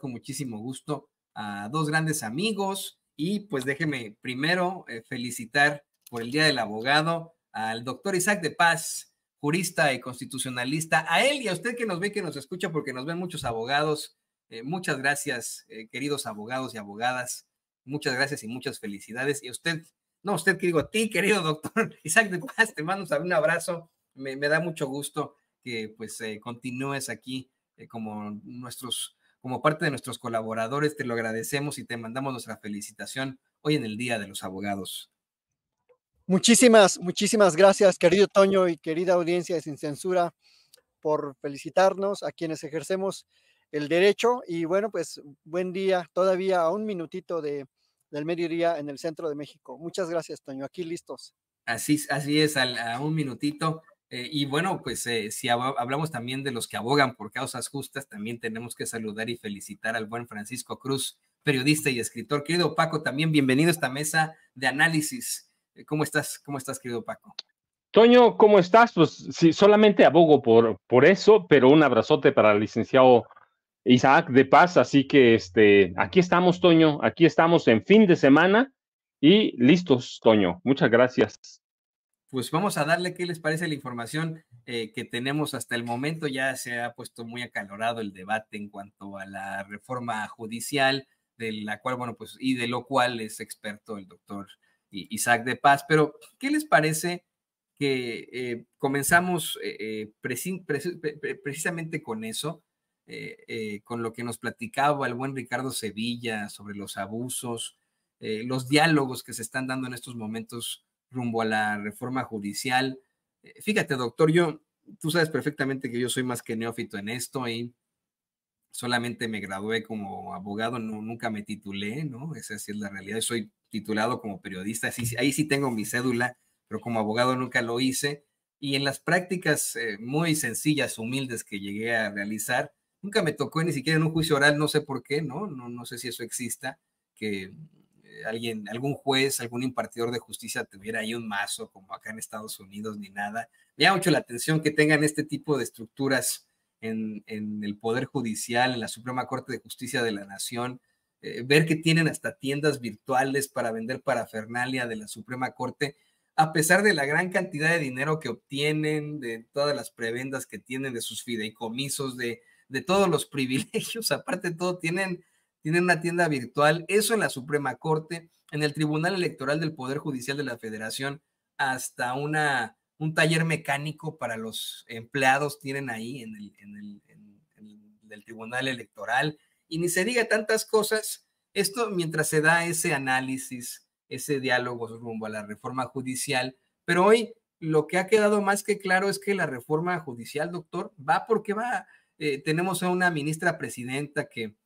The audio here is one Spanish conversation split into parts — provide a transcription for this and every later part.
con muchísimo gusto a dos grandes amigos y pues déjeme primero eh, felicitar por el Día del Abogado al doctor Isaac de Paz, jurista y constitucionalista, a él y a usted que nos ve, que nos escucha, porque nos ven muchos abogados. Eh, muchas gracias, eh, queridos abogados y abogadas. Muchas gracias y muchas felicidades. Y a usted, no, usted que digo a ti, querido doctor Isaac de Paz, te mando un abrazo. Me, me da mucho gusto que pues continúes aquí como nuestros como parte de nuestros colaboradores, te lo agradecemos y te mandamos nuestra felicitación hoy en el Día de los Abogados. Muchísimas, muchísimas gracias, querido Toño y querida audiencia de Sin Censura, por felicitarnos a quienes ejercemos el derecho. Y bueno, pues buen día, todavía a un minutito del mediodía en el centro de México. Muchas gracias, Toño. Aquí listos. Así, así es, a un minutito. Eh, y bueno, pues eh, si hablamos también de los que abogan por causas justas, también tenemos que saludar y felicitar al buen Francisco Cruz, periodista y escritor. Querido Paco, también bienvenido a esta mesa de análisis. Eh, ¿Cómo estás? ¿Cómo estás, querido Paco? Toño, ¿cómo estás? Pues sí, solamente abogo por, por eso, pero un abrazote para el licenciado Isaac de Paz. Así que este, aquí estamos, Toño, aquí estamos en fin de semana y listos, Toño. Muchas gracias pues vamos a darle qué les parece la información eh, que tenemos hasta el momento. Ya se ha puesto muy acalorado el debate en cuanto a la reforma judicial, de la cual, bueno, pues, y de lo cual es experto el doctor Isaac de Paz. Pero, ¿qué les parece que eh, comenzamos eh, precisamente con eso? con lo que nos platicaba el buen Ricardo Sevilla sobre los abusos, los diálogos que se están dando en estos momentos rumbo a la reforma judicial. Eh, fíjate, doctor, yo, tú sabes perfectamente que yo soy más que neófito en esto y solamente me gradué como abogado, no, nunca me titulé, ¿no? Esa es la realidad. soy titulado como periodista, sí, ahí sí tengo mi cédula, pero como abogado nunca lo hice. Y en las prácticas eh, muy sencillas, humildes que llegué a realizar, nunca me tocó ni siquiera en un juicio oral, no sé por qué, ¿no? No, no sé si eso exista, que eh, alguien, algún juez, algún impartidor de justicia tuviera ahí un mazo, como acá en Estados Unidos, ni nada. Me llama mucho la atención que tengan este tipo de estructuras en, el Poder Judicial, en la Suprema Corte de Justicia de la Nación. Eh, ver que tienen hasta tiendas virtuales para vender parafernalia de la Suprema Corte, a pesar de la gran cantidad de dinero que obtienen, de todas las prebendas que tienen, de sus fideicomisos, de, de todos los privilegios, aparte de todo, tienen tienen una tienda virtual, eso en la Suprema Corte, en el Tribunal Electoral del Poder Judicial de la Federación, hasta una, un taller mecánico para los empleados tienen ahí en el, Tribunal Electoral. Y ni se diga tantas cosas, esto mientras se da ese análisis, ese diálogo rumbo a la reforma judicial. Pero hoy lo que ha quedado más que claro es que la reforma judicial, doctor, va porque va. Eh, tenemos a una ministra presidenta que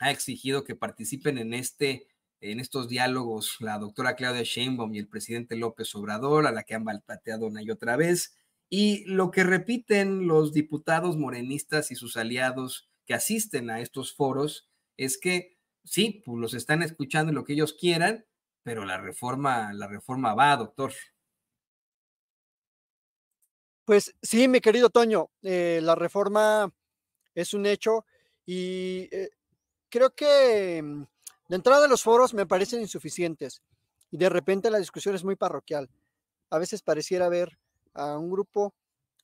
ha exigido que participen en este en estos diálogos la doctora Claudia Sheinbaum y el presidente López Obrador, a la que han balpateado una y otra vez, y lo que repiten los diputados morenistas y sus aliados que asisten a estos foros es que sí, pues, los están escuchando lo que ellos quieran, pero la reforma, la reforma va, doctor. Pues sí, mi querido Toño, eh, la reforma es un hecho y eh, creo que mm, de entrada los foros me parecen insuficientes y de repente la discusión es muy parroquial. A veces pareciera ver a un grupo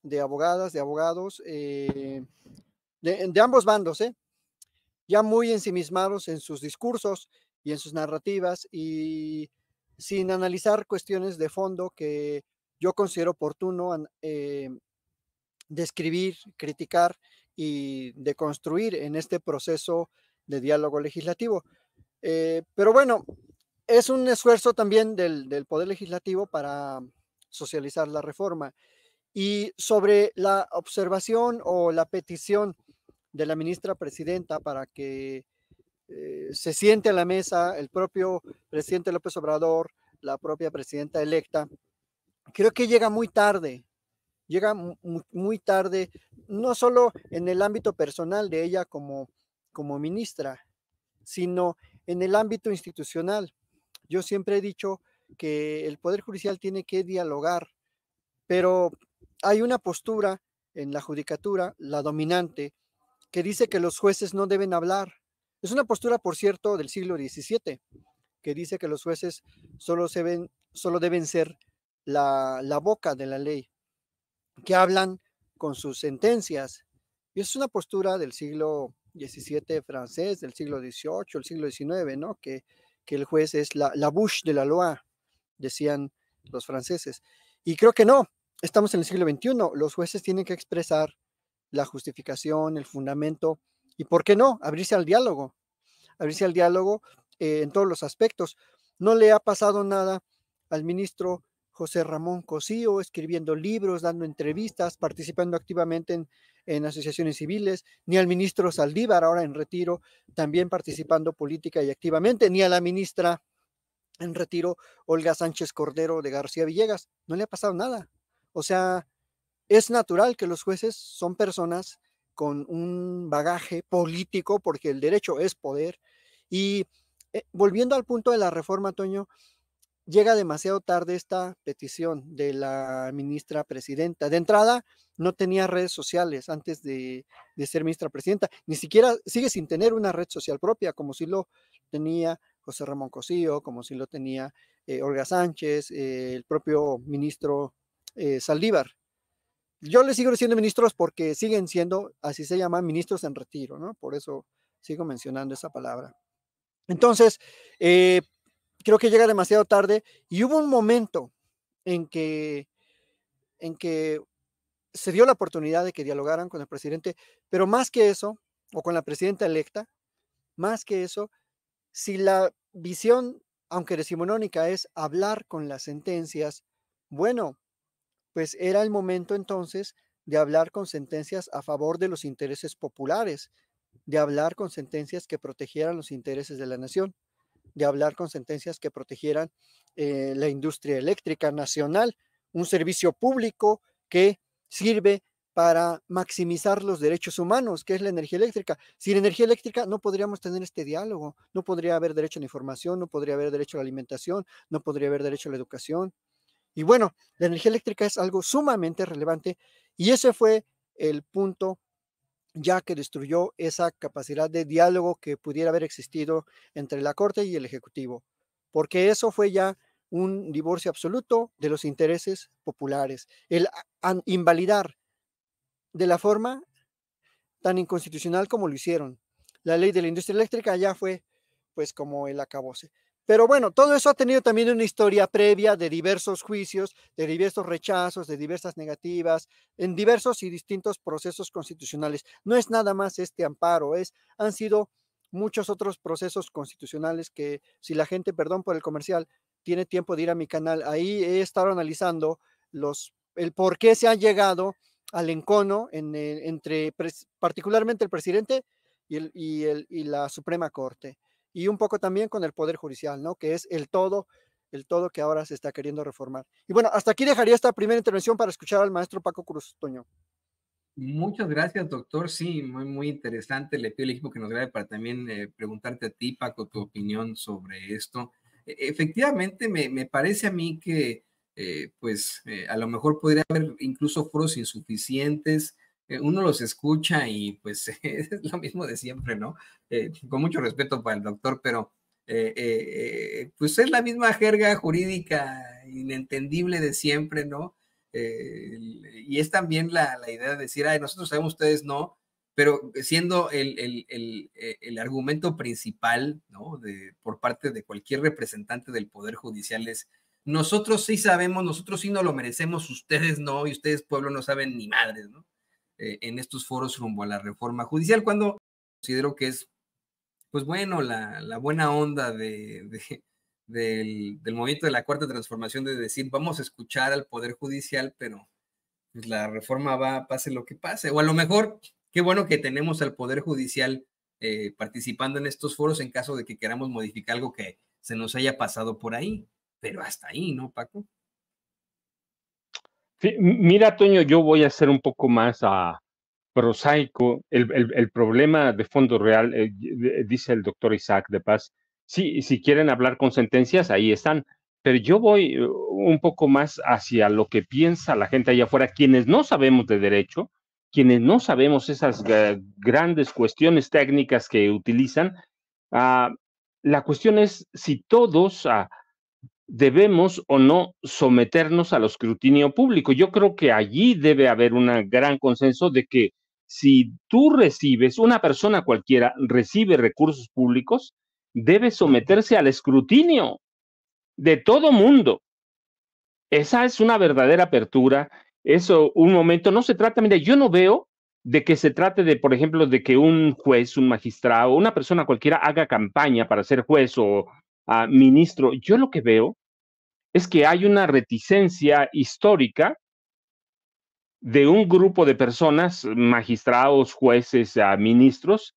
de abogadas, de abogados, eh, de, ambos bandos, ¿eh? ya muy ensimismados en sus discursos y en sus narrativas y sin analizar cuestiones de fondo que yo considero oportuno eh, describir, criticar y deconstruir en este proceso de diálogo legislativo. Eh, pero bueno, es un esfuerzo también del, Poder Legislativo para socializar la reforma. Y sobre la observación o la petición de la ministra presidenta para que eh, se siente a la mesa el propio presidente López Obrador, la propia presidenta electa, creo que llega muy tarde, llega muy tarde, no solo en el ámbito personal de ella como como ministra, sino en el ámbito institucional. Yo siempre he dicho que el Poder Judicial tiene que dialogar, pero hay una postura en la judicatura, la dominante, que dice que los jueces no deben hablar. Es una postura, por cierto, del siglo XVII, que dice que los jueces solo, se ven, solo deben ser la, la boca de la ley, que hablan con sus sentencias. Y es una postura del siglo 17 francés del siglo XVIII, el siglo XIX, ¿no? Que, que el juez es la, la de la Loi, decían los franceses. Y creo que no, estamos en el siglo XXI, los jueces tienen que expresar la justificación, el fundamento, y por qué no, abrirse al diálogo, abrirse al diálogo eh, en todos los aspectos. No le ha pasado nada al ministro José Ramón Cosío, escribiendo libros, dando entrevistas, participando activamente en en asociaciones civiles, ni al ministro Saldívar, ahora en retiro, también participando política y activamente, ni a la ministra en retiro, Olga Sánchez Cordero de García Villegas. No le ha pasado nada. O sea, es natural que los jueces son personas con un bagaje político, porque el derecho es poder. Y eh, volviendo al punto de la reforma, Toño, llega demasiado tarde esta petición de la ministra presidenta. De entrada, no tenía redes sociales antes de, ser ministra presidenta, ni siquiera sigue sin tener una red social propia, como si lo tenía José Ramón Cosío, como si lo tenía eh, Olga Sánchez, eh, el propio ministro eh, Saldívar. Yo le sigo diciendo ministros porque siguen siendo, así se llama, ministros en retiro, ¿no? Por eso sigo mencionando esa palabra. Entonces, eh creo que llega demasiado tarde y hubo un momento en que, en que se dio la oportunidad de que dialogaran con el presidente, pero más que eso, o con la presidenta electa, más que eso, si la visión, aunque decimonónica, es hablar con las sentencias, bueno, pues era el momento entonces de hablar con sentencias a favor de los intereses populares, de hablar con sentencias que protegieran los intereses de la nación de hablar con sentencias que protegieran eh, la industria eléctrica nacional, un servicio público que sirve para maximizar los derechos humanos, que es la energía eléctrica. Sin energía eléctrica no podríamos tener este diálogo, no podría haber derecho a la información, no podría haber derecho a la alimentación, no podría haber derecho a la educación. Y bueno, la energía eléctrica es algo sumamente relevante y ese fue el punto ya que destruyó esa capacidad de diálogo que pudiera haber existido entre la Corte y el Ejecutivo, porque eso fue ya un divorcio absoluto de los intereses populares, el invalidar de la forma tan inconstitucional como lo hicieron. La ley de la industria eléctrica ya fue pues como el acabose. Pero bueno, todo eso ha tenido también una historia previa de diversos juicios, de diversos rechazos, de diversas negativas, en diversos y distintos procesos constitucionales. No es nada más este amparo, es, han sido muchos otros procesos constitucionales que si la gente, perdón por el comercial, tiene tiempo de ir a mi canal, ahí he estado analizando los, el por qué se ha llegado al encono eh, entre particularmente el presidente y la Suprema Corte y un poco también con el Poder Judicial, ¿no? Que es el todo, el todo que ahora se está queriendo reformar. Y bueno, hasta aquí dejaría esta primera intervención para escuchar al maestro Paco Cruz Toño. Muchas gracias, doctor. Sí, muy, muy interesante. Le pido al equipo que nos grabe para también eh, preguntarte a ti, Paco, tu opinión sobre esto. E, efectivamente, me, parece a mí que, eh, pues, eh, a lo mejor podría haber incluso foros insuficientes eh, uno los escucha y pues es lo mismo de siempre, ¿no? Eh, con mucho respeto para el doctor, pero eh, pues es la misma jerga jurídica inentendible de siempre, ¿no? y es también la, idea de decir, ay, nosotros sabemos, ustedes no, pero siendo el, el argumento principal, ¿no? De, por parte de cualquier representante del Poder Judicial es, nosotros sí sabemos, nosotros sí no lo merecemos, ustedes no, y ustedes pueblo no saben ni madres, ¿no? Eh, en estos foros rumbo a la reforma judicial, cuando considero que es, pues bueno, la, buena onda de, del, del, movimiento de la cuarta transformación de decir, vamos a escuchar al Poder Judicial, pero pues, la reforma va, pase lo que pase. O a lo mejor, qué bueno que tenemos al Poder Judicial eh, participando en estos foros en caso de que queramos modificar algo que se nos haya pasado por ahí. Pero hasta ahí, ¿no, Paco? mira, Toño, yo voy a ser un poco más ah, prosaico. El, problema de fondo real, eh, dice el doctor Isaac de Paz, sí, si quieren hablar con sentencias, ahí están. Pero yo voy eh, un poco más hacia lo que piensa la gente allá afuera, quienes no sabemos de derecho, quienes no sabemos esas grandes cuestiones técnicas que utilizan. Ah, la cuestión es si todos ah, debemos o no someternos al escrutinio público. Yo creo que allí debe haber un gran consenso de que si tú recibes, una persona cualquiera recibe recursos públicos, debe someterse al escrutinio de todo mundo. Esa es una verdadera apertura. Eso, un momento, no se trata, mira, yo no veo de que se trate de, por ejemplo, de que un juez, un magistrado, una persona cualquiera haga campaña para ser juez o ah, ministro. Yo lo que veo es que hay una reticencia histórica de un grupo de personas, magistrados, jueces, ministros,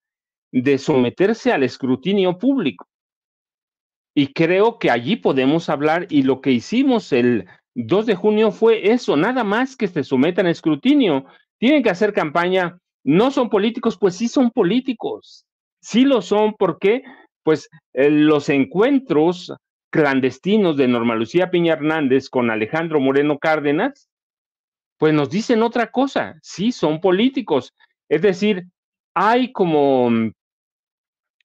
de someterse al escrutinio público. Y creo que allí podemos hablar y lo que hicimos el 2 de junio fue eso, nada más que se sometan a escrutinio. Tienen que hacer campaña, no son políticos, pues sí son políticos, sí lo son porque pues eh, los encuentros clandestinos de Norma Lucía Piña Hernández con Alejandro Moreno Cárdenas, pues nos dicen otra cosa. Sí, son políticos. Es decir, hay como mm,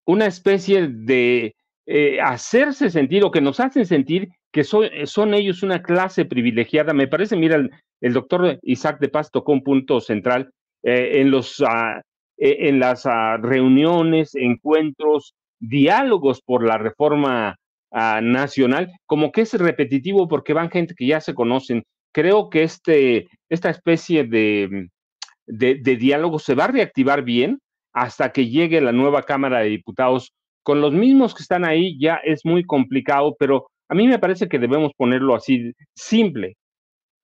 una especie de eh, hacerse sentir o que nos hacen sentir que son ellos una clase privilegiada. Me parece, mira, el, doctor Isaac de Paz tocó un punto central eh, en, los, ah, eh, en las ah, reuniones, encuentros, diálogos por la reforma nacional, como que es repetitivo porque van gente que ya se conocen. Creo que este, esta especie de diálogo se va a reactivar bien hasta que llegue la nueva Cámara de Diputados. Con los mismos que están ahí ya es muy complicado, pero a mí me parece que debemos ponerlo así simple.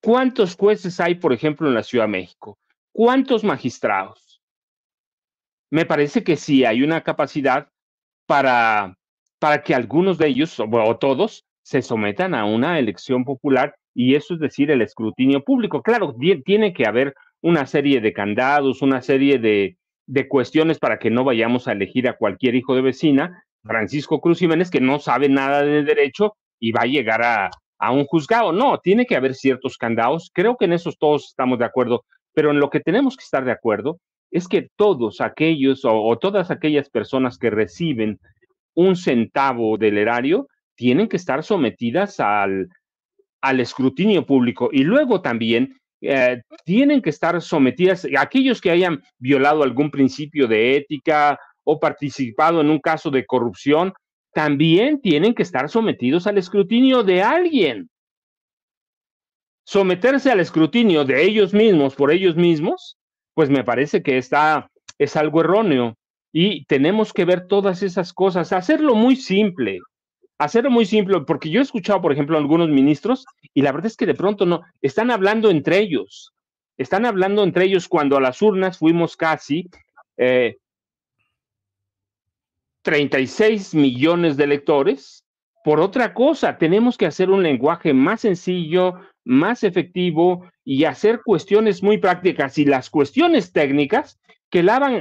¿Cuántos jueces hay, por ejemplo, en la Ciudad de México? ¿Cuántos magistrados? Me parece que sí hay una capacidad para para que algunos de ellos, o todos, se sometan a una elección popular y eso es decir, el escrutinio público. Claro, tiene que haber una serie de candados, una serie de, de cuestiones para que no vayamos a elegir a cualquier hijo de vecina, Francisco Cruz Jiménez, que no sabe nada de derecho y va a llegar a, un juzgado. No, tiene que haber ciertos candados. Creo que en esos todos estamos de acuerdo, pero en lo que tenemos que estar de acuerdo es que todos aquellos o todas aquellas personas que reciben un centavo del erario, tienen que estar sometidas al, escrutinio público y luego también eh, tienen que estar sometidas aquellos que hayan violado algún principio de ética o participado en un caso de corrupción, también tienen que estar sometidos al escrutinio de alguien. Someterse al escrutinio de ellos mismos por ellos mismos, pues me parece que está es algo erróneo. Y tenemos que ver todas esas cosas, hacerlo muy simple, hacerlo muy simple, porque yo he escuchado, por ejemplo, a algunos ministros y la verdad es que de pronto no, están hablando entre ellos, están hablando entre ellos cuando a las urnas fuimos casi 36 eh, millones de electores. Por otra cosa, tenemos que hacer un lenguaje más sencillo, más efectivo y hacer cuestiones muy prácticas. Y las cuestiones técnicas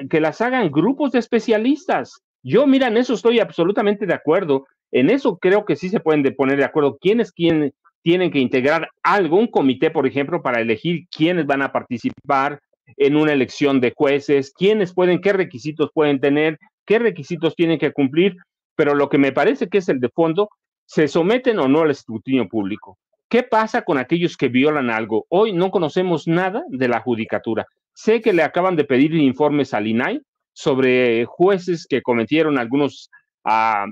que, las hagan grupos de especialistas. Yo, mira, en eso estoy absolutamente de acuerdo. En eso creo que sí se pueden poner de acuerdo quiénes tienen que integrar algún comité, por ejemplo, para elegir quiénes van a participar en una elección de jueces, quiénes pueden, qué requisitos pueden tener, qué requisitos tienen que cumplir, pero lo que me parece que es el de fondo, ¿se someten o no al escrutinio público? ¿Qué pasa con aquellos que violan algo? Hoy no conocemos nada de la judicatura. Sé que le acaban de pedir informes al INAI sobre jueces que cometieron algunos, ah,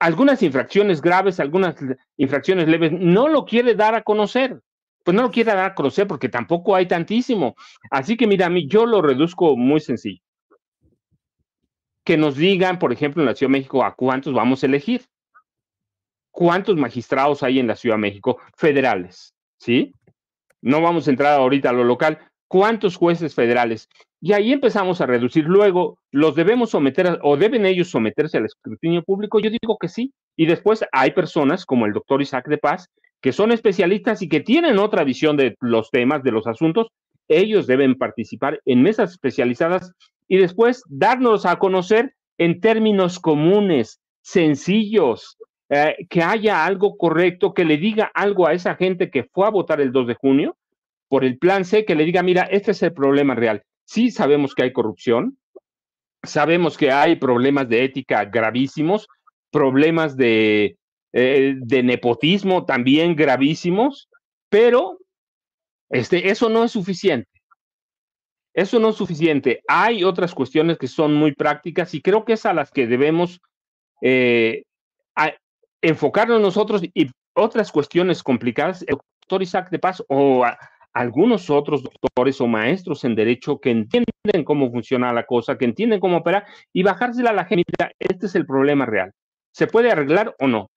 algunas infracciones graves, algunas infracciones leves. No lo quiere dar a conocer. Pues no lo quiere dar a conocer porque tampoco hay tantísimo. Así que mira, a mí yo lo reduzco muy sencillo. Que nos digan, por ejemplo, en la Ciudad de México, a cuántos vamos a elegir. ¿Cuántos magistrados hay en la Ciudad de México? Federales, ¿sí? No vamos a entrar ahorita a lo local, cuántos jueces federales. Y ahí empezamos a reducir. Luego, ¿los debemos someter o deben ellos someterse al escrutinio público? Yo digo que sí. Y después hay personas como el doctor Isaac de Paz, que son especialistas y que tienen otra visión de los temas, de los asuntos. Ellos deben participar en mesas especializadas y después darnos a conocer en términos comunes, sencillos, eh, que haya algo correcto, que le diga algo a esa gente que fue a votar el 2 de junio por el plan C que le diga, mira, este es el problema real. Sí sabemos que hay corrupción, sabemos que hay problemas de ética gravísimos, problemas de, eh, de nepotismo también gravísimos, pero este, eso no es suficiente. Eso no es suficiente. Hay otras cuestiones que son muy prácticas y creo que es a las que debemos eh, enfocarnos nosotros y otras cuestiones complicadas. doctor Isaac de Paz o algunos otros doctores o maestros en derecho que entienden cómo funciona la cosa, que entienden cómo operar y bajársela a la gente. este es el problema real. ¿Se puede arreglar o no?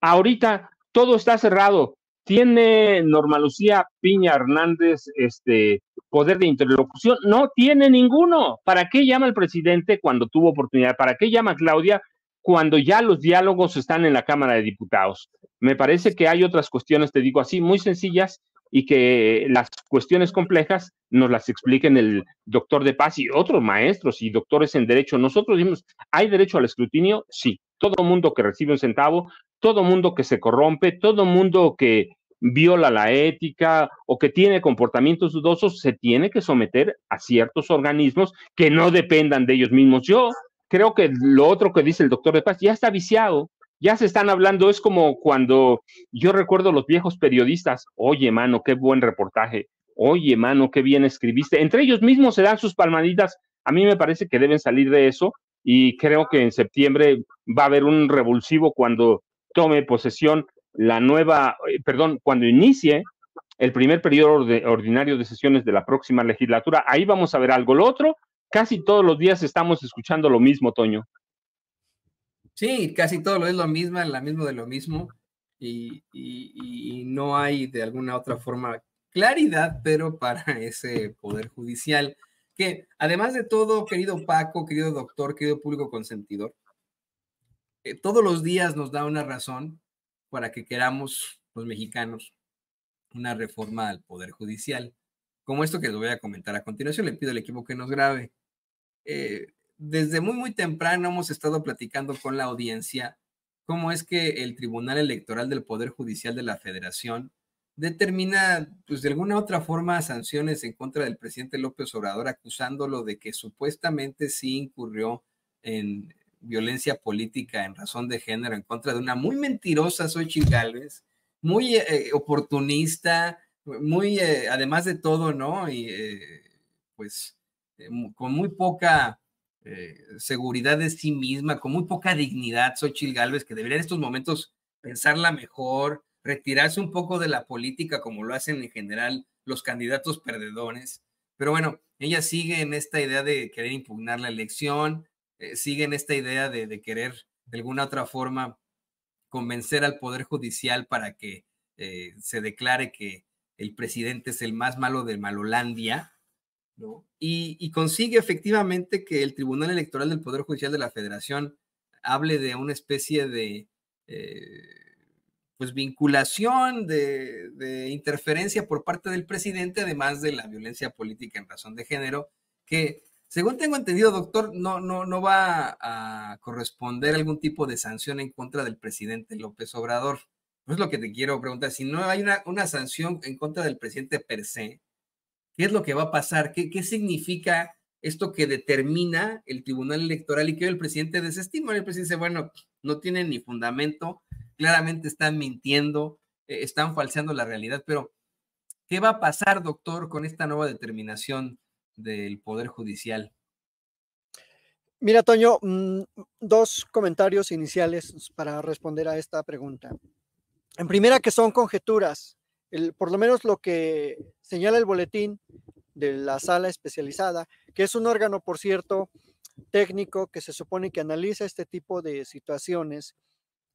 Ahorita todo está cerrado. ¿Tiene Norma Lucía Piña Hernández este poder de interlocución? No tiene ninguno. ¿Para qué llama el presidente cuando tuvo oportunidad? ¿Para qué llama Claudia cuando ya los diálogos están en la Cámara de Diputados? Me parece que hay otras cuestiones, te digo así, muy sencillas y que las cuestiones complejas nos las expliquen el doctor de paz y otros maestros y doctores en derecho. Nosotros dijimos, ¿hay derecho al escrutinio? Sí. Todo mundo que recibe un centavo, todo mundo que se corrompe, todo mundo que viola la ética o que tiene comportamientos dudosos, se tiene que someter a ciertos organismos que no dependan de ellos mismos. Yo creo que lo otro que dice el doctor de paz ya está viciado, ya se están hablando, es como cuando yo recuerdo los viejos periodistas, oye, mano, qué buen reportaje, oye, mano, qué bien escribiste. Entre ellos mismos se dan sus palmaditas. A mí me parece que deben salir de eso y creo que en septiembre va a haber un revulsivo cuando tome posesión la nueva, eh, perdón, cuando inicie el primer periodo ordinario de sesiones de la próxima legislatura. Ahí vamos a ver algo. Lo otro, casi todos los días estamos escuchando lo mismo, Toño. Sí, casi todo lo es lo mismo, la mismo de lo mismo, y, no hay de alguna otra forma claridad, pero para ese poder judicial, que además de todo, querido Paco, querido doctor, querido público consentidor, eh, todos los días nos da una razón para que queramos los mexicanos una reforma al poder judicial, como esto que les voy a comentar a continuación, le pido al equipo que nos grabe. Eh, desde muy, muy temprano hemos estado platicando con la audiencia cómo es que el Tribunal Electoral del Poder Judicial de la Federación determina, pues de alguna otra forma, sanciones en contra del presidente López Obrador, acusándolo de que supuestamente sí incurrió en violencia política en razón de género en contra de una muy mentirosa Xochitl Gálvez, muy eh, oportunista, muy, eh, además de todo, ¿no? Y eh, pues con muy poca eh, seguridad de sí misma, con muy poca dignidad, Xochitl Galvez, que debería en estos momentos pensarla mejor, retirarse un poco de la política como lo hacen en general los candidatos perdedores. Pero bueno, ella sigue en esta idea de querer impugnar la elección, eh, sigue en esta idea de, querer de alguna otra forma convencer al Poder Judicial para que eh, se declare que el presidente es el más malo de Malolandia, y, consigue efectivamente que el Tribunal Electoral del Poder Judicial de la Federación hable de una especie de eh, pues vinculación, de, interferencia por parte del presidente, además de la violencia política en razón de género, que según tengo entendido, doctor, no, no, no va a corresponder algún tipo de sanción en contra del presidente López Obrador. No es lo que te quiero preguntar, si no hay una, una sanción en contra del presidente per se, ¿Qué es lo que va a pasar? ¿Qué, significa esto que determina el Tribunal Electoral y que el presidente desestima? El presidente dice, bueno, no tiene ni fundamento, claramente están mintiendo, eh, están falseando la realidad, pero ¿qué va a pasar, doctor, con esta nueva determinación del Poder Judicial? Mira, Toño, mm, dos comentarios iniciales para responder a esta pregunta. En primera, que son conjeturas por lo menos lo que señala el boletín de la sala especializada, que es un órgano, por cierto, técnico que se supone que analiza este tipo de situaciones,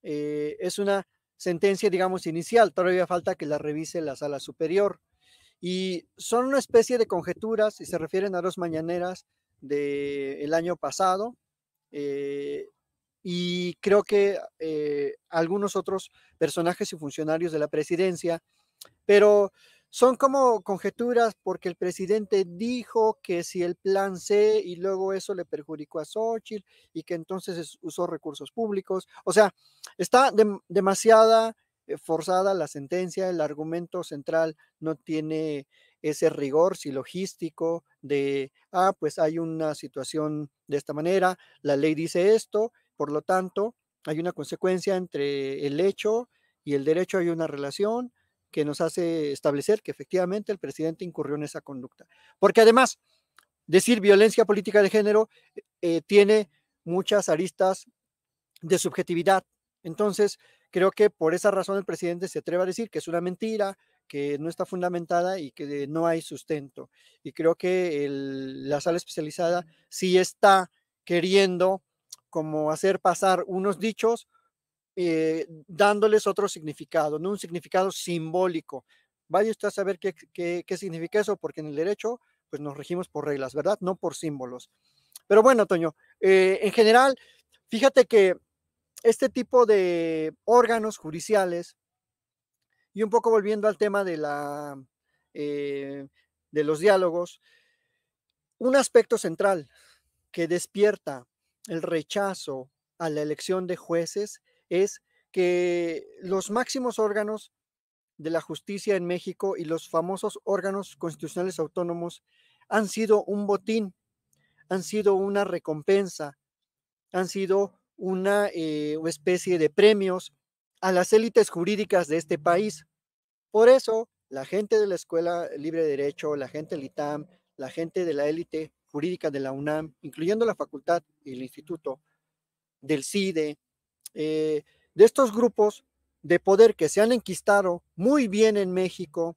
eh, es una sentencia, digamos, inicial, todavía falta que la revise la sala superior. Y son una especie de conjeturas y se refieren a dos mañaneras del de año pasado. Eh, y creo que eh, algunos otros personajes y funcionarios de la presidencia pero son como conjeturas porque el presidente dijo que si el plan C y luego eso le perjudicó a Sochi y que entonces usó recursos públicos. O sea, está demasiada eh, forzada la sentencia, el argumento central no tiene ese rigor silogístico de, ah, pues hay una situación de esta manera, la ley dice esto, por lo tanto, hay una consecuencia entre el hecho y el derecho, hay una relación, que nos hace establecer que efectivamente el presidente incurrió en esa conducta. Porque además, decir violencia política de género eh, tiene muchas aristas de subjetividad. Entonces, creo que por esa razón el presidente se atreve a decir que es una mentira, que no está fundamentada y que no hay sustento. Y creo que la sala especializada sí está queriendo como hacer pasar unos dichos eh, dándoles otro significado, ¿no? un significado simbólico. Vaya usted a saber qué, significa eso, porque en el derecho pues nos regimos por reglas, ¿verdad? No por símbolos. Pero bueno, Toño, eh, en general, fíjate que este tipo de órganos judiciales, y un poco volviendo al tema de, la, eh, de los diálogos, un aspecto central que despierta el rechazo a la elección de jueces es que los máximos órganos de la justicia en México y los famosos órganos constitucionales autónomos han sido un botín, han sido una recompensa, han sido una eh, especie de premios a las élites jurídicas de este país. Por eso, la gente de la Escuela Libre de Derecho, la gente del ITAM, la gente de la élite jurídica de la UNAM, incluyendo la facultad y el instituto, del CIDE, eh, de estos grupos de poder que se han enquistado muy bien en México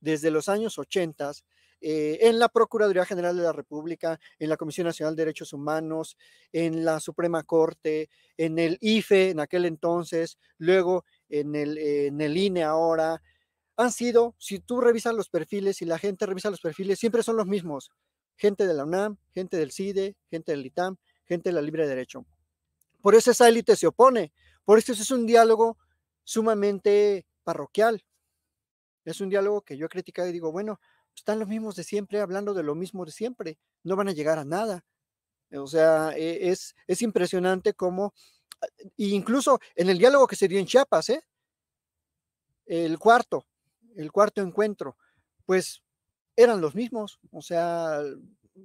desde los años 80, eh, en la Procuraduría General de la República, en la Comisión Nacional de Derechos Humanos, en la Suprema Corte, en el IFE en aquel entonces, luego en el, el INE ahora, han sido, si tú revisas los perfiles y la gente revisa los perfiles, siempre son los mismos. Gente de la UNAM, gente del CIDE, gente del ITAM, gente de la Libre Derecho. Por eso esa élite se opone, por eso es un diálogo sumamente parroquial. Es un diálogo que yo he criticado y digo, bueno, están los mismos de siempre hablando de lo mismo de siempre, no van a llegar a nada. O sea, e, es, es impresionante cómo, incluso en el diálogo que se dio en Chiapas, ¿eh? el cuarto, el cuarto encuentro, pues eran los mismos, o sea,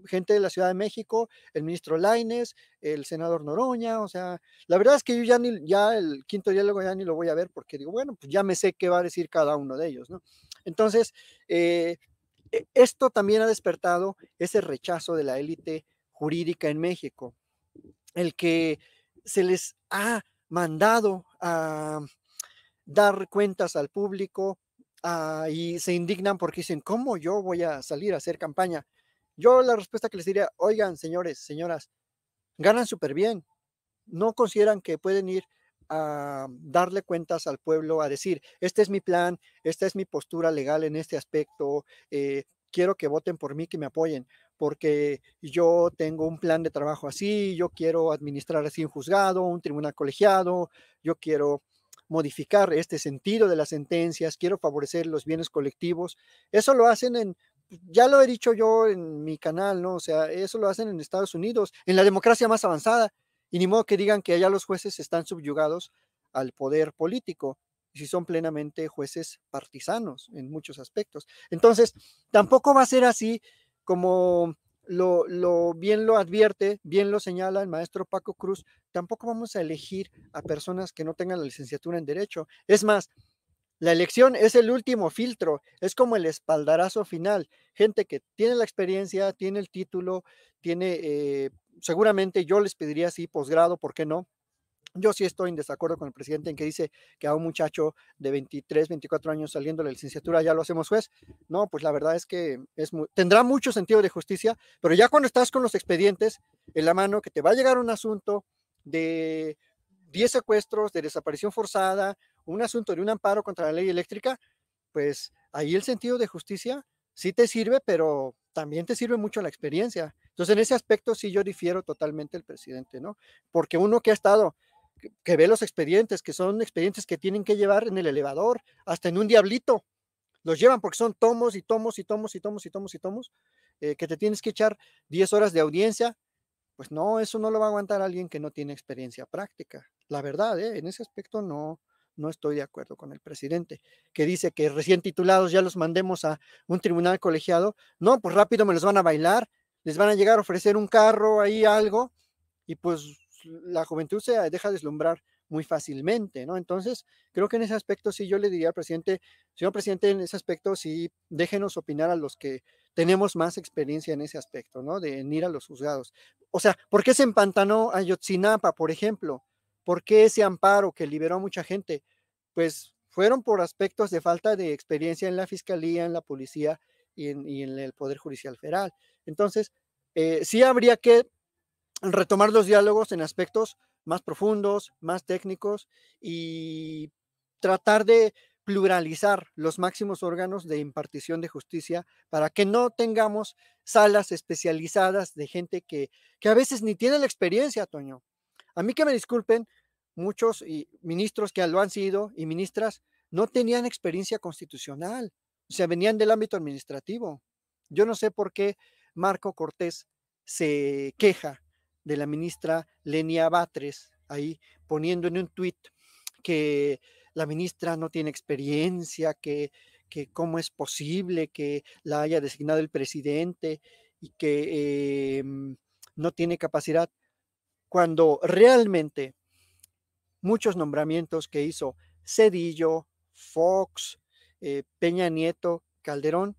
gente de la Ciudad de México, el ministro Laines, el senador Noroña, o sea, la verdad es que yo ya ni, ya el quinto diálogo ya ni lo voy a ver porque digo, bueno, pues ya me sé qué va a decir cada uno de ellos, ¿no? Entonces, eh, e, esto también ha despertado ese rechazo de la élite jurídica en México, el que se les ha mandado a dar cuentas al público, ah, y se indignan porque dicen, ¿cómo yo voy a salir a hacer campaña? Yo la respuesta que les diría, oigan, señores, señoras, ganan súper bien. No consideran que pueden ir a darle cuentas al pueblo, a decir, este es mi plan, esta es mi postura legal en este aspecto, eh, quiero que voten por mí, que me apoyen, porque yo tengo un plan de trabajo así, yo quiero administrar así un juzgado, un tribunal colegiado, yo quiero modificar este sentido de las sentencias, quiero favorecer los bienes colectivos. Eso lo hacen en ya lo he dicho yo en mi canal, ¿no? O sea, eso lo hacen en Estados Unidos, en la democracia más avanzada, y ni modo que digan que allá los jueces están subyugados al poder político, si son plenamente jueces partisanos en muchos aspectos. Entonces, tampoco va a ser así como lo, bien lo advierte, bien lo señala el maestro Paco Cruz, tampoco vamos a elegir a personas que no tengan la licenciatura en Derecho. Es más, la elección es el último filtro, es como el espaldarazo final. Gente que tiene la experiencia, tiene el título, tiene, eh, seguramente yo les pediría así posgrado, ¿por qué no? Yo sí estoy en desacuerdo con el presidente en que dice que a un muchacho de 23, 24 años saliendo de la licenciatura ya lo hacemos juez. No, pues la verdad es que es tendrá mucho sentido de justicia, pero ya cuando estás con los expedientes en la mano, que te va a llegar un asunto de 10 secuestros, de desaparición forzada, un asunto de un amparo contra la ley eléctrica, pues ahí el sentido de justicia sí te sirve, pero también te sirve mucho la experiencia. Entonces, en ese aspecto sí yo difiero totalmente el presidente, ¿no? Porque uno que ha estado, que, ve los expedientes, que son expedientes que tienen que llevar en el elevador, hasta en un diablito, los llevan porque son tomos y tomos y tomos y tomos y tomos y tomos, eh, que te tienes que echar 10 horas de audiencia, pues no, eso no lo va a aguantar alguien que no tiene experiencia práctica. La verdad, ¿eh? en ese aspecto no, no estoy de acuerdo con el presidente, que dice que recién titulados ya los mandemos a un tribunal colegiado. No, pues rápido me los van a bailar, les van a llegar a ofrecer un carro, ahí algo, y pues la juventud se deja deslumbrar muy fácilmente, ¿no? Entonces, creo que en ese aspecto sí yo le diría al presidente, señor presidente, en ese aspecto sí déjenos opinar a los que tenemos más experiencia en ese aspecto, ¿no? De ir a los juzgados. O sea, ¿por qué se empantanó Ayotzinapa, por ejemplo? ¿Por qué ese amparo que liberó a mucha gente? Pues fueron por aspectos de falta de experiencia en la fiscalía, en la policía y en, el Poder Judicial Federal. Entonces, eh, sí habría que retomar los diálogos en aspectos más profundos, más técnicos y tratar de pluralizar los máximos órganos de impartición de justicia para que no tengamos salas especializadas de gente que, que a veces ni tiene la experiencia, Toño. A mí que me disculpen muchos y ministros que lo han sido y ministras no tenían experiencia constitucional, o sea, venían del ámbito administrativo. Yo no sé por qué Marco Cortés se queja de la ministra Lenia Batres ahí poniendo en un tuit que la ministra no tiene experiencia, que, cómo es posible que la haya designado el presidente y que em, no tiene capacidad cuando realmente muchos nombramientos que hizo Cedillo, Fox, eh, Peña Nieto, Calderón,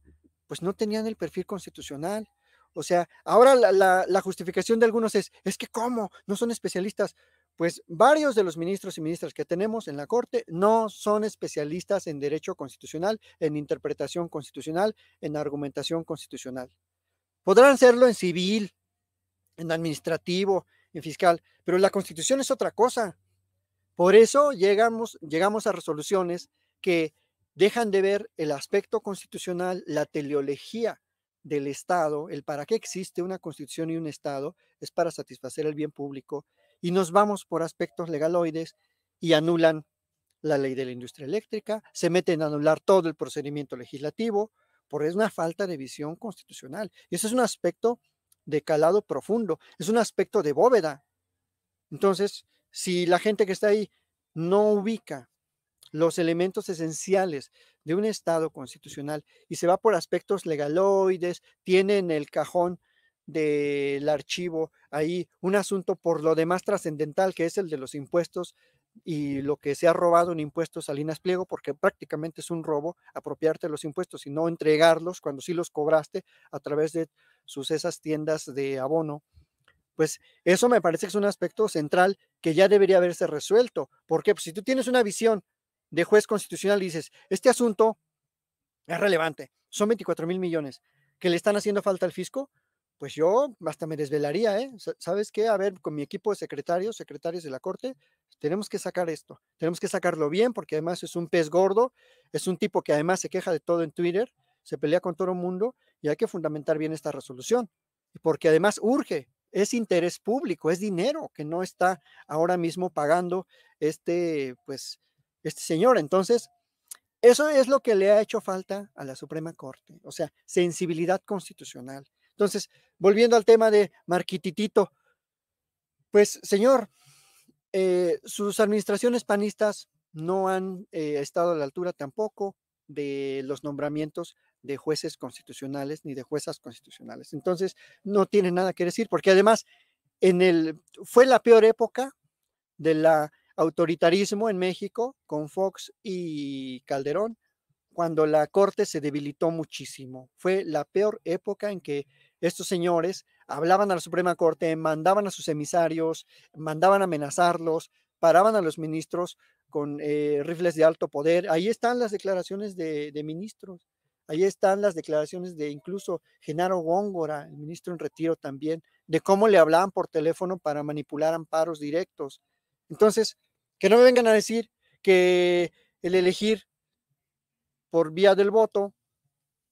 pues no tenían el perfil constitucional. O sea, ahora la, la, justificación de algunos es, es que ¿cómo? No son especialistas. Pues varios de los ministros y ministras que tenemos en la Corte no son especialistas en derecho constitucional, en interpretación constitucional, en argumentación constitucional. Podrán serlo en civil, en administrativo, fiscal, pero la constitución es otra cosa. Por eso llegamos, llegamos a resoluciones que dejan de ver el aspecto constitucional, la teleología del Estado, el para qué existe una constitución y un Estado, es para satisfacer el bien público, y nos vamos por aspectos legaloides y anulan la ley de la industria eléctrica, se meten a anular todo el procedimiento legislativo, por es una falta de visión constitucional. Y ese es un aspecto de calado profundo, es un aspecto de bóveda. Entonces, si la gente que está ahí no ubica los elementos esenciales de un Estado constitucional y se va por aspectos legaloides, tiene en el cajón del archivo ahí un asunto por lo demás trascendental que es el de los impuestos y lo que se ha robado en impuestos Salinas Pliego, porque prácticamente es un robo apropiarte los impuestos y no entregarlos cuando sí los cobraste a través de sus esas tiendas de abono, pues eso me parece que es un aspecto central que ya debería haberse resuelto. porque pues, si tú tienes una visión de juez constitucional y dices, este asunto es relevante, son 24 mil millones que le están haciendo falta al fisco, pues yo hasta me desvelaría, ¿eh? ¿Sabes qué? A ver, con mi equipo de secretarios, secretarios de la Corte, tenemos que sacar esto, tenemos que sacarlo bien porque además es un pez gordo, es un tipo que además se queja de todo en Twitter, se pelea con todo el mundo y hay que fundamentar bien esta resolución, porque además urge, es interés público, es dinero que no está ahora mismo pagando este, pues, este señor. Entonces, eso es lo que le ha hecho falta a la Suprema Corte, o sea, sensibilidad constitucional. Entonces, volviendo al tema de Marquititito, pues, señor, eh, sus administraciones panistas no han eh, estado a la altura tampoco de los nombramientos de jueces constitucionales ni de juezas constitucionales. Entonces, no tiene nada que decir, porque además en el, fue la peor época del autoritarismo en México con Fox y Calderón, cuando la corte se debilitó muchísimo. Fue la peor época en que estos señores hablaban a la Suprema Corte, mandaban a sus emisarios, mandaban a amenazarlos, paraban a los ministros con eh, rifles de alto poder. Ahí están las declaraciones de ministros Ahí están las declaraciones de incluso Genaro Góngora, el ministro en retiro también, de cómo le hablaban por teléfono para manipular amparos directos. Entonces, que no me vengan a decir que el elegir por vía del voto,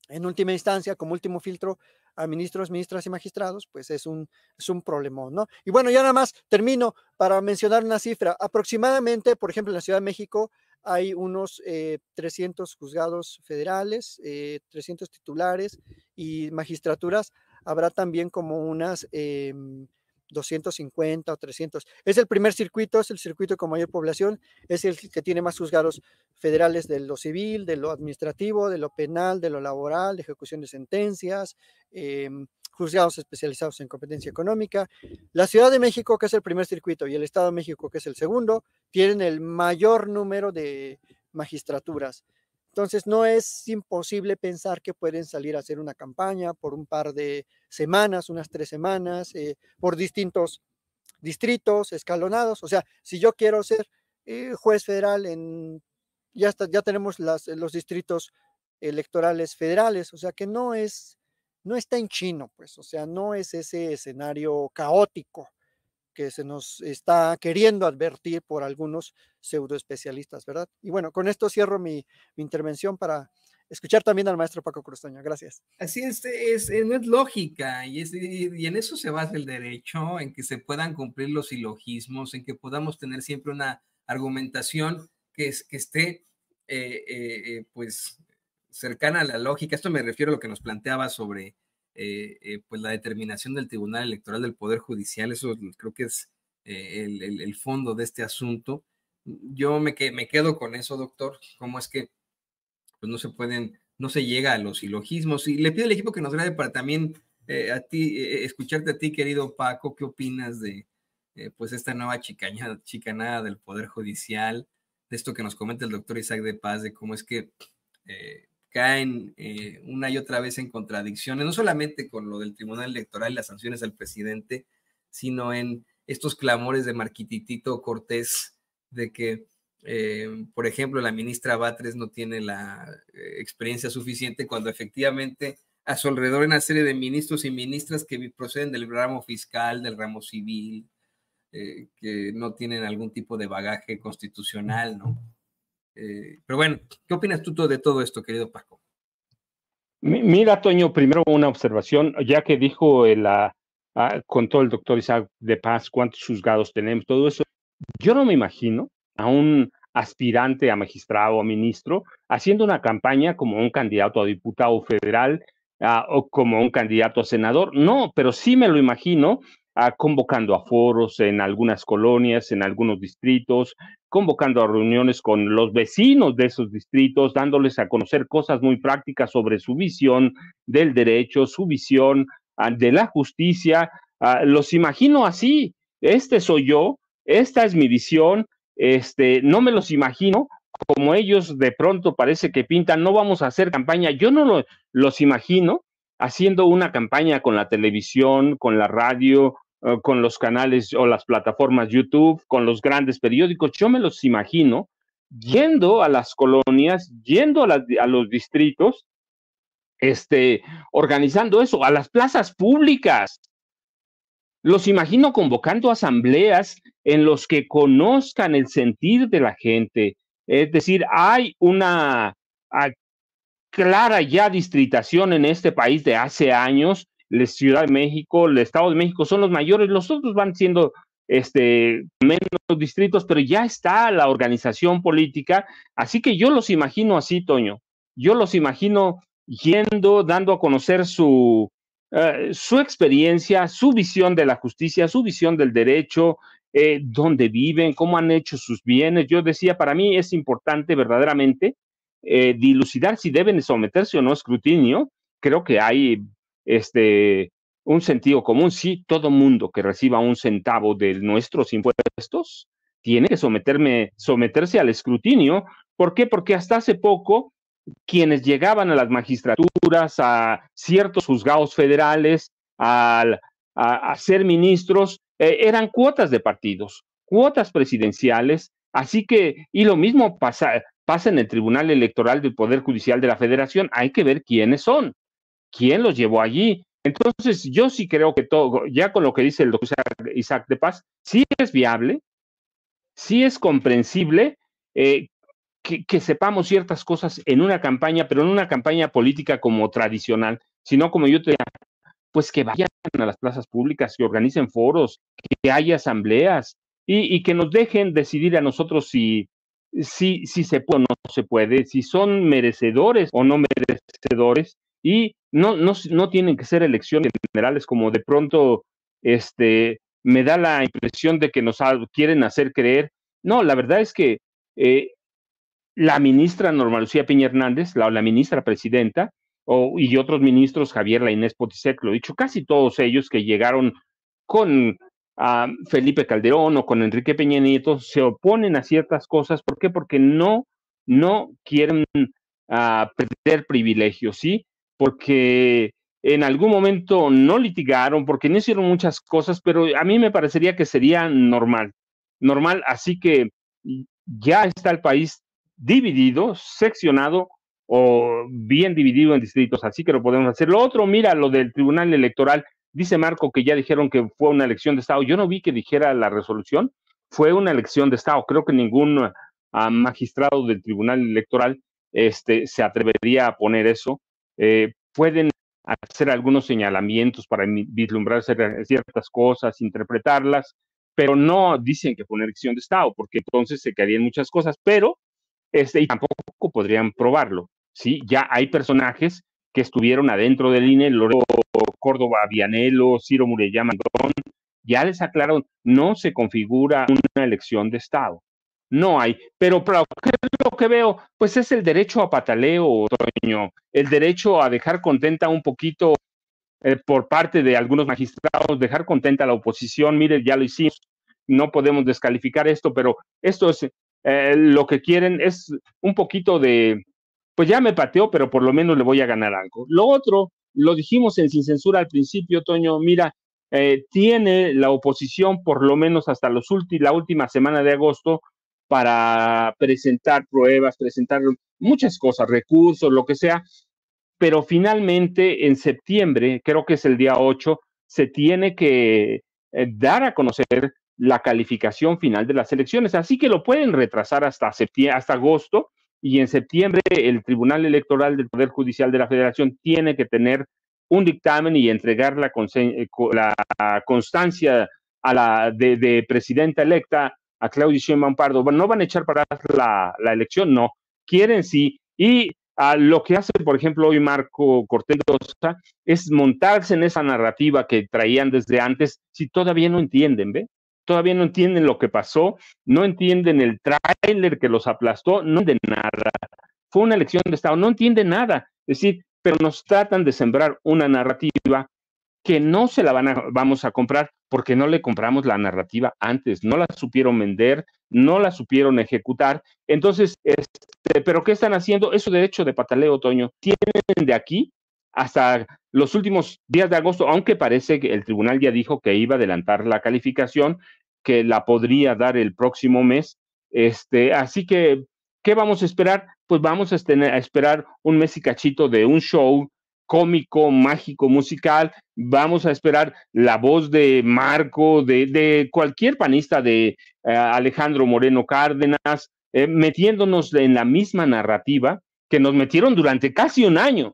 en última instancia, como último filtro, a ministros, ministras y magistrados, pues es un, es un problemón, ¿no? Y bueno, ya nada más termino para mencionar una cifra. Aproximadamente, por ejemplo, en la Ciudad de México hay unos 300 eh, juzgados federales, 300 eh, titulares y magistraturas. Habrá también como unas 250 em, o 300. Es el primer circuito, es el circuito con mayor población, es el que tiene más juzgados federales de lo civil, de lo administrativo, de lo penal, de lo laboral, de ejecución de sentencias, em, juzgados especializados en competencia económica. La Ciudad de México, que es el primer circuito, y el Estado de México, que es el segundo, tienen el mayor número de magistraturas. Entonces, no es imposible pensar que pueden salir a hacer una campaña por un par de semanas, unas tres semanas, eh, por distintos distritos escalonados. O sea, si yo quiero ser eh, juez federal en... Ya, ya tenemos los distritos electorales federales, o sea que no es no está en chino, pues, o sea, no es ese escenario caótico que se nos está queriendo advertir por algunos pseudoespecialistas, ¿verdad? Y bueno, con esto cierro mi, intervención para escuchar también al maestro Paco Crustaño. Gracias. Así es, eh, no es lógica y, en eso se basa el derecho, en que se puedan cumplir los silogismos, en que podamos tener siempre una argumentación que, que esté eh, eh, pues cercana a la lógica. Esto me refiero a lo que nos planteaba sobre eh, eh, pues la determinación del Tribunal Electoral del Poder Judicial. Eso creo que es eh, el, fondo de este asunto. Yo me, me quedo con eso, doctor. ¿Cómo es que pues, no se pueden, no se llega a los silogismos? Y le pido al equipo que nos grabe para también a ti, escucharte a ti, querido Paco, ¿qué opinas de pues esta nueva chicaña, chicanada del Poder Judicial? De esto que nos comenta el doctor Isaac de Paz, de cómo es que caen eh, una y otra vez en contradicciones, no solamente con lo del Tribunal Electoral y las sanciones al presidente, sino en estos clamores de Marquititito Cortés de que, eh, por ejemplo, la ministra Batres no tiene la eh, experiencia suficiente cuando efectivamente a su alrededor hay una serie de ministros y ministras que proceden del ramo fiscal, del ramo civil, que no tienen algún tipo de bagaje constitucional, ¿no? Eh, pero bueno, ¿qué opinas tú de todo esto, querido Paco? Mira, Toño, primero una observación, ya que dijo ah, ah, con todo el doctor Isaac de Paz cuántos juzgados tenemos, todo eso. Yo no me imagino a un aspirante a magistrado o ministro haciendo una campaña como un candidato a diputado federal ah, o como un candidato a senador. No, pero sí me lo imagino convocando a foros en algunas colonias, en algunos distritos, convocando a reuniones con los vecinos de esos distritos, dándoles a conocer cosas muy prácticas sobre su visión del derecho, su visión ah, de la justicia. Ah, los imagino así, este soy yo, esta es mi visión, este, no me los imagino como ellos de pronto parece que pintan, no vamos a hacer campaña, yo no los imagino haciendo una campaña con la televisión, con la radio, eh, con los canales o las plataformas YouTube, con los grandes periódicos, yo me los imagino yendo a las colonias, yendo a, los distritos, este, organizando eso, a las plazas públicas. Los imagino convocando asambleas en los que conozcan el sentir de la gente. Es decir, hay una ah, clara ya distritación en este país de hace años la Ciudad de México, el Estado de México son los mayores, los otros van siendo este, menos distritos, pero ya está la organización política, así que yo los imagino así, Toño, yo los imagino yendo, dando a conocer su, eh, su experiencia, su visión de la justicia, su visión del derecho, eh, dónde viven, cómo han hecho sus bienes. Yo decía, para mí es importante verdaderamente eh, dilucidar si deben someterse o no a escrutinio. Creo que hay este, un sentido común. Sí, todo mundo que reciba un centavo de nuestros impuestos tiene que someterme, someterse al escrutinio. ¿Por qué? Porque hasta hace poco quienes llegaban a las magistraturas, a ciertos juzgados federales, al, a, ser ministros, eh, eran cuotas de partidos, cuotas presidenciales. Así que, y lo mismo pasa, pasa en el Tribunal Electoral del Poder Judicial de la Federación, hay que ver quiénes son quién los llevó allí. Entonces, yo sí creo que todo, ya con lo que dice el doctor Isaac de Paz, sí es viable, sí es comprensible eh, que, sepamos ciertas cosas en una campaña, pero en una campaña política como tradicional, sino como yo te decía, pues que vayan a las plazas públicas, que organicen foros, que haya asambleas y, que nos dejen decidir a nosotros si, si, si se puede o no se puede, si son merecedores o no merecedores y no, no, no tienen que ser elecciones generales, como de pronto este, me da la impresión de que nos quieren hacer creer. No, la verdad es que eh, la ministra Norma Lucía Peña Hernández, la, ministra presidenta, o, y otros ministros, Javier La Inés lo dicho, casi todos ellos que llegaron con Felipe Calderón o con Enrique Peña Nieto, se oponen a ciertas cosas. ¿Por qué? Porque no, no quieren ah, perder privilegios, ¿sí? porque en algún momento no litigaron, porque no hicieron muchas cosas, pero a mí me parecería que sería normal. Normal, así que ya está el país dividido, seccionado o bien dividido en distritos, así que lo podemos hacer. Lo otro, mira, lo del Tribunal Electoral, dice Marco que ya dijeron que fue una elección de Estado. Yo no vi que dijera la resolución, fue una elección de Estado. Creo que ningún ah, magistrado del Tribunal Electoral este, se atrevería a poner eso eh, pueden hacer algunos señalamientos para vislumbrar ciertas cosas, interpretarlas, pero no dicen que fue una elección de Estado, porque entonces se caerían muchas cosas, pero este, tampoco podrían probarlo. ¿sí? Ya hay personajes que estuvieron adentro del INE, Loreto Córdoba Vianelo, Ciro Murellama, ya les aclararon, no se configura una elección de Estado no hay. Pero lo que veo, pues es el derecho a pataleo, Toño, el derecho a dejar contenta un poquito eh, por parte de algunos magistrados, dejar contenta a la oposición, mire, ya lo hicimos, no podemos descalificar esto, pero esto es eh, lo que quieren, es un poquito de, pues ya me pateó, pero por lo menos le voy a ganar algo. Lo otro, lo dijimos en Sin Censura al principio, Toño, mira, eh, tiene la oposición, por lo menos hasta los la última semana de agosto, para presentar pruebas, presentar muchas cosas, recursos, lo que sea, pero finalmente en septiembre, creo que es el día 8, se tiene que eh, dar a conocer la calificación final de las elecciones. Así que lo pueden retrasar hasta, septiembre, hasta agosto y en septiembre el Tribunal Electoral del Poder Judicial de la Federación tiene que tener un dictamen y entregar la, eh, constancia a la de presidenta electa a Claudio Sheinbaum Pardo. No van a echar para atrás la, elección, no. Quieren sí. Y a ah, lo que hace, por ejemplo, hoy Marco Cortés es montarse en esa narrativa que traían desde antes, si todavía no entienden, ¿ve? Todavía no entienden lo que pasó, no entienden el tráiler que los aplastó, no entienden nada. Fue una elección de Estado, no entienden nada. Es decir, pero nos tratan de sembrar una narrativa que no se la van a, vamos a comprar porque no le compramos la narrativa antes, no la supieron vender, no la supieron ejecutar. Entonces, este, ¿pero qué están haciendo? Eso de hecho de pataleo, Toño, tienen de aquí hasta los últimos días de agosto, aunque parece que el tribunal ya dijo que iba a adelantar la calificación, que la podría dar el próximo mes. Este, así que, ¿qué vamos a esperar? Pues vamos a esperar un mes y cachito de un show cómico, mágico, musical. Vamos a esperar la voz de Marco, de, cualquier panista, de eh, Alejandro Moreno Cárdenas, eh, metiéndonos en la misma narrativa que nos metieron durante casi un año.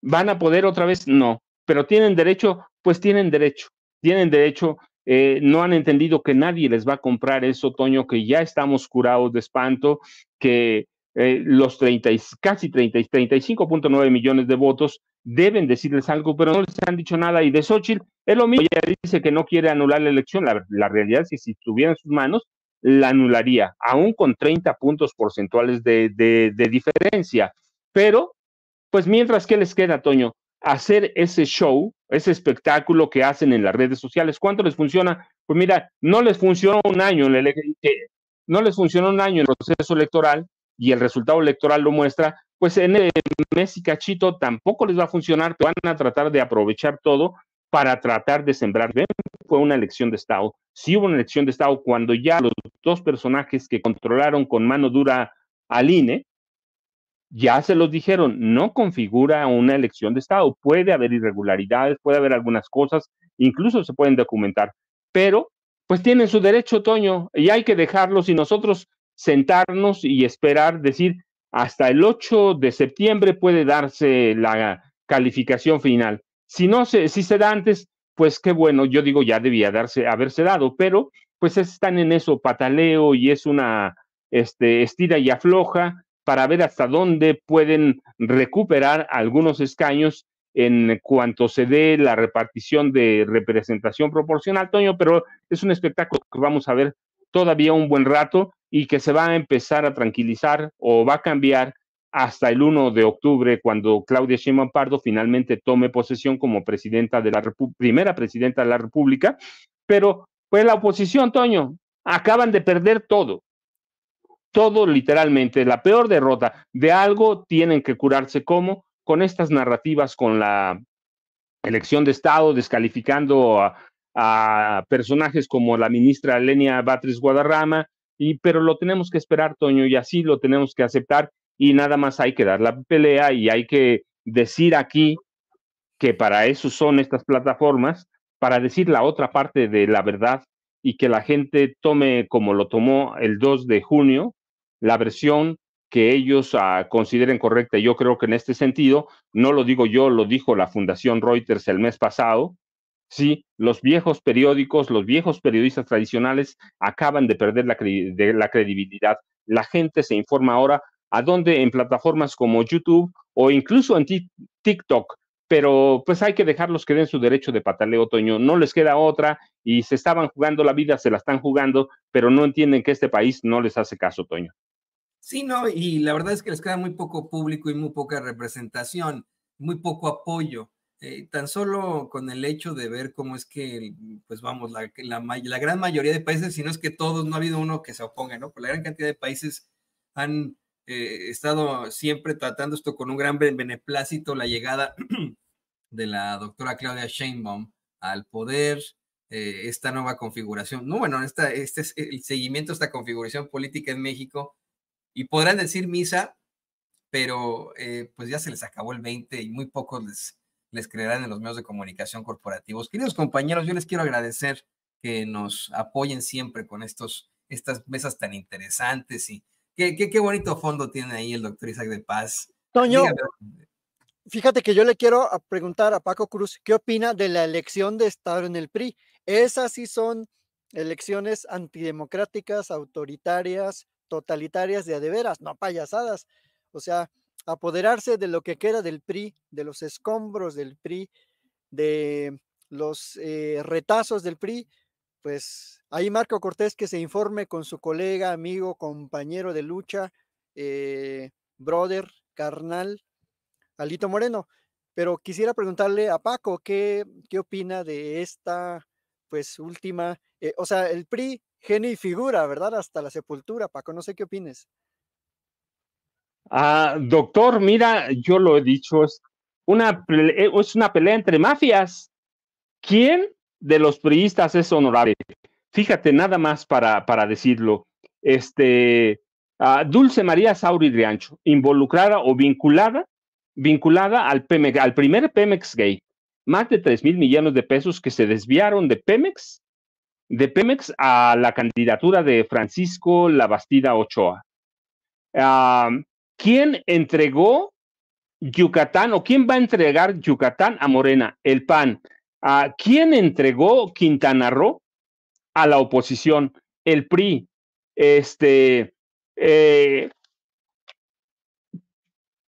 ¿Van a poder otra vez? No, pero tienen derecho, pues tienen derecho, tienen derecho. Eh, no han entendido que nadie les va a comprar eso, otoño que ya estamos curados de espanto, que eh, los 30, casi 30, 35.9 millones de votos deben decirles algo, pero no les han dicho nada. Y de Xochitl es lo mismo, ella dice que no quiere anular la elección. La, realidad es que si estuviera en sus manos, la anularía, aún con 30 puntos porcentuales de, diferencia. Pero, pues mientras, que les queda, Toño? Hacer ese show, ese espectáculo que hacen en las redes sociales. ¿Cuánto les funciona? Pues mira, no les funcionó un año, en eh, no les funcionó un año el proceso electoral, y el resultado electoral lo muestra, pues en el cachito tampoco les va a funcionar, pero van a tratar de aprovechar todo para tratar de sembrar. ¿Ven? Fue una elección de Estado. Sí hubo una elección de Estado cuando ya los dos personajes que controlaron con mano dura al INE, ya se los dijeron, no configura una elección de Estado. Puede haber irregularidades, puede haber algunas cosas, incluso se pueden documentar, pero pues tienen su derecho, Toño, y hay que dejarlos y nosotros sentarnos y esperar, decir, hasta el 8 de septiembre puede darse la calificación final. Si no se, si se da antes, pues qué bueno, yo digo ya debía darse, haberse dado, pero pues están en eso, pataleo y es una este, estira y afloja para ver hasta dónde pueden recuperar algunos escaños en cuanto se dé la repartición de representación proporcional, Toño, pero es un espectáculo que vamos a ver todavía un buen rato y que se va a empezar a tranquilizar o va a cambiar hasta el 1 de octubre, cuando Claudia Sheinbaum Pardo finalmente tome posesión como presidenta de la primera presidenta de la República. Pero pues la oposición, Toño, acaban de perder todo. Todo literalmente, la peor derrota. De algo tienen que curarse como con estas narrativas, con la elección de Estado, descalificando a, a personajes como la ministra Lenia Batres Guadarrama, pero lo tenemos que esperar, Toño, y así lo tenemos que aceptar y nada más hay que dar la pelea y hay que decir aquí que para eso son estas plataformas, para decir la otra parte de la verdad y que la gente tome como lo tomó el 2 de junio, la versión que ellos ah, consideren correcta. Yo creo que en este sentido, no lo digo yo, lo dijo la Fundación Reuters el mes pasado, Sí, los viejos periódicos, los viejos periodistas tradicionales acaban de perder la, credibilidad. La gente se informa ahora a dónde en plataformas como YouTube o incluso en TikTok, pero pues hay que dejarlos que den su derecho de pataleo Toño. No les queda otra y se estaban jugando la vida, se la están jugando, pero no entienden que este país no les hace caso, Toño. Sí, no, y la verdad es que les queda muy poco público y muy poca representación, muy poco apoyo. Eh, tan solo con el hecho de ver cómo es que, pues vamos, la, gran mayoría de países, si no es que todos, no ha habido uno que se oponga, ¿no? Pues la gran cantidad de países han eh, estado siempre tratando esto con un gran beneplácito, la llegada de la doctora Claudia Sheinbaum al poder, eh, esta nueva configuración, no, bueno, esta, este es el seguimiento esta configuración política en México, y podrán decir misa, pero pues ya se les acabó el 20 y muy pocos les les creerán en los medios de comunicación corporativos. Queridos compañeros, yo les quiero agradecer que nos apoyen siempre con estos, estas mesas tan interesantes y qué, bonito fondo tiene ahí el doctor Isaac de Paz. Toño, fíjate que yo le quiero preguntar a Paco Cruz, ¿qué opina de la elección de Estado en el PRI? Esas sí son elecciones antidemocráticas, autoritarias, totalitarias de adeveras, de veras, no payasadas. O sea, apoderarse de lo que queda del PRI, de los escombros del PRI, de los eh, retazos del PRI, pues ahí Marco Cortés que se informe con su colega, amigo, compañero de lucha, eh, brother, carnal, Alito Moreno. Pero quisiera preguntarle a Paco qué, qué opina de esta, pues última, eh, o sea, el PRI, genio y figura, ¿verdad? Hasta la sepultura, Paco, no sé qué opines. Ah, doctor, mira, yo lo he dicho, es una, eh, es una pelea entre mafias. ¿Quién de los priistas es honorable? Fíjate, nada más para, decirlo. Este, ah, Dulce María Sauri Riancho, involucrada o vinculada, vinculada al, Pemex, al primer Pemex gay. Más de 3 mil millones de pesos que se desviaron de Pemex de Pemex a la candidatura de Francisco Labastida Ochoa. Ah, ¿Quién entregó Yucatán o quién va a entregar Yucatán a Morena? El PAN. ¿A ah, ¿Quién entregó Quintana Roo a la oposición? El PRI. Este. Eh,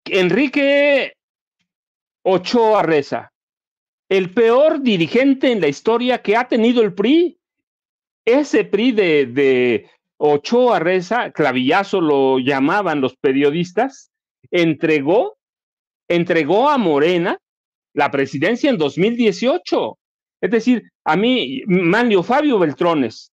Enrique Ochoa Reza, el peor dirigente en la historia que ha tenido el PRI, ese PRI de, Ochoa Reza, clavillazo lo llamaban los periodistas, entregó, entregó a Morena la presidencia en 2018. Es decir, a mí, Manlio Fabio Beltrones,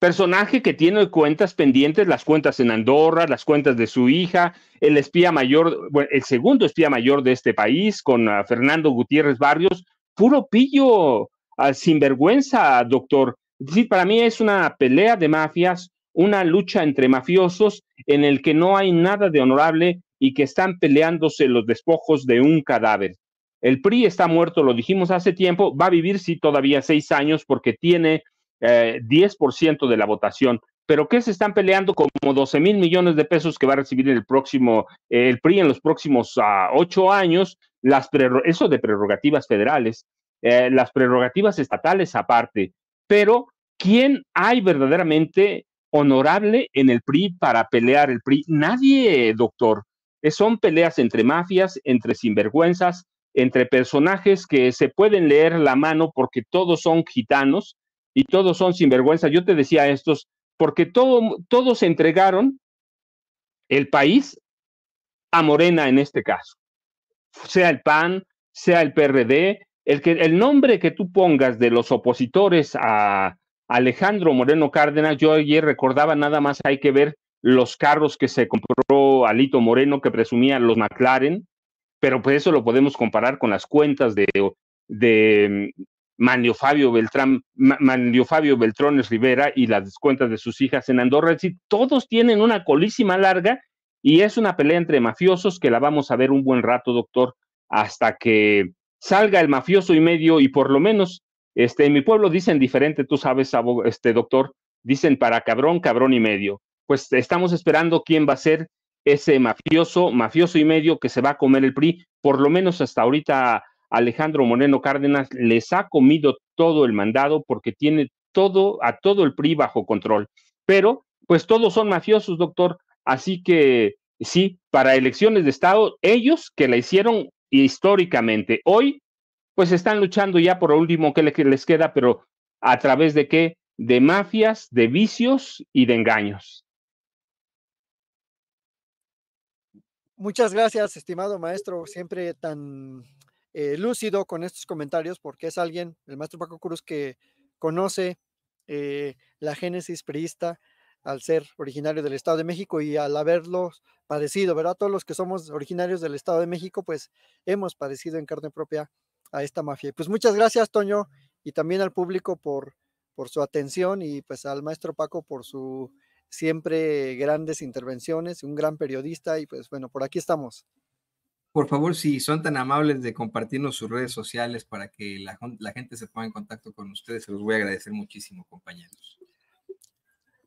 personaje que tiene cuentas pendientes, las cuentas en Andorra, las cuentas de su hija, el espía mayor, el segundo espía mayor de este país, con ah, Fernando Gutiérrez Barrios, puro pillo, sin ah, sinvergüenza, doctor. Sí, para mí es una pelea de mafias, una lucha entre mafiosos en el que no hay nada de honorable y que están peleándose los despojos de un cadáver. El PRI está muerto, lo dijimos hace tiempo, va a vivir sí todavía seis años porque tiene eh, por 10% de la votación. Pero que se están peleando como 12 mil millones de pesos que va a recibir el próximo, eh, el PRI en los próximos ah, ocho años? Las eso de prerrogativas federales, eh, las prerrogativas estatales aparte, pero ¿quién hay verdaderamente honorable en el PRI para pelear el PRI? Nadie, doctor. Eh, son peleas entre mafias, entre sinvergüenzas, entre personajes que se pueden leer la mano porque todos son gitanos y todos son sinvergüenzas. Yo te decía estos, porque todo, todos entregaron el país a Morena en este caso, sea el PAN, sea el PRD, el, que, el nombre que tú pongas de los opositores a Alejandro Moreno Cárdenas, yo ayer recordaba nada más hay que ver los carros que se compró Alito Moreno, que presumían los McLaren, pero pues eso lo podemos comparar con las cuentas de, de mm, Manlio Fabio Beltrán, Manlio Fabio Beltrones Rivera y las cuentas de sus hijas en Andorra. Es todos tienen una colísima larga y es una pelea entre mafiosos que la vamos a ver un buen rato, doctor, hasta que salga el mafioso y medio y por lo menos, este, en mi pueblo dicen diferente, tú sabes, este doctor, dicen para cabrón, cabrón y medio. Pues estamos esperando quién va a ser ese mafioso, mafioso y medio que se va a comer el PRI, por lo menos hasta ahorita Alejandro Moreno Cárdenas les ha comido todo el mandado porque tiene todo a todo el PRI bajo control. Pero pues todos son mafiosos, doctor, así que sí, para elecciones de estado ellos que la hicieron históricamente. Hoy, pues están luchando ya por último que les queda, pero a través de qué? De mafias, de vicios y de engaños. Muchas gracias, estimado maestro, siempre tan eh, lúcido con estos comentarios, porque es alguien, el maestro Paco Cruz, que conoce eh, la génesis priista, al ser originario del Estado de México y al haberlo padecido, ¿verdad? Todos los que somos originarios del Estado de México, pues hemos padecido en carne propia a esta mafia. Pues muchas gracias, Toño, y también al público por, por su atención y pues al maestro Paco por su siempre grandes intervenciones, un gran periodista y pues bueno, por aquí estamos. Por favor, si son tan amables de compartirnos sus redes sociales para que la gente se ponga en contacto con ustedes, se los voy a agradecer muchísimo, compañeros.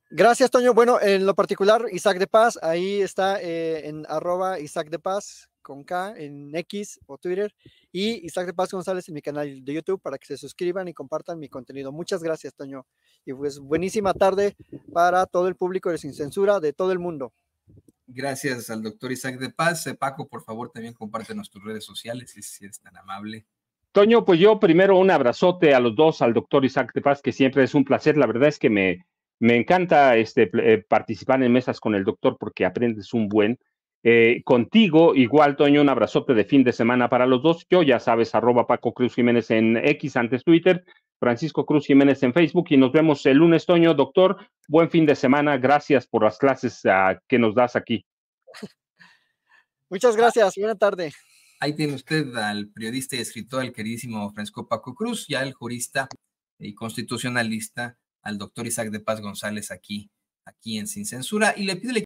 Gracias, Toño. Bueno, en lo particular, Isaac de Paz, ahí está eh, en arroba Isaac de Paz con K en X o Twitter y Isaac de Paz González en mi canal de YouTube para que se suscriban y compartan mi contenido. Muchas gracias, Toño. Y pues buenísima tarde para todo el público de Sin Censura de todo el mundo. Gracias al doctor Isaac de Paz. Eh, Paco, por favor, también compártenos tus redes sociales si es tan amable. Toño, pues yo primero un abrazote a los dos, al doctor Isaac de Paz, que siempre es un placer. La verdad es que me, me encanta este, eh, participar en mesas con el doctor porque aprendes un buen. Eh, contigo, igual, Toño, un abrazote de fin de semana para los dos. Yo, ya sabes, arroba Paco Cruz Jiménez en X, antes Twitter, Francisco Cruz Jiménez en Facebook y nos vemos el lunes, Toño. Doctor, buen fin de semana. Gracias por las clases ah, que nos das aquí. Muchas gracias. Buena tarde. Ahí tiene usted al periodista y escritor, el queridísimo Francisco Paco Cruz, ya el jurista y constitucionalista al doctor Isaac de Paz González aquí, aquí en Sin Censura y le pido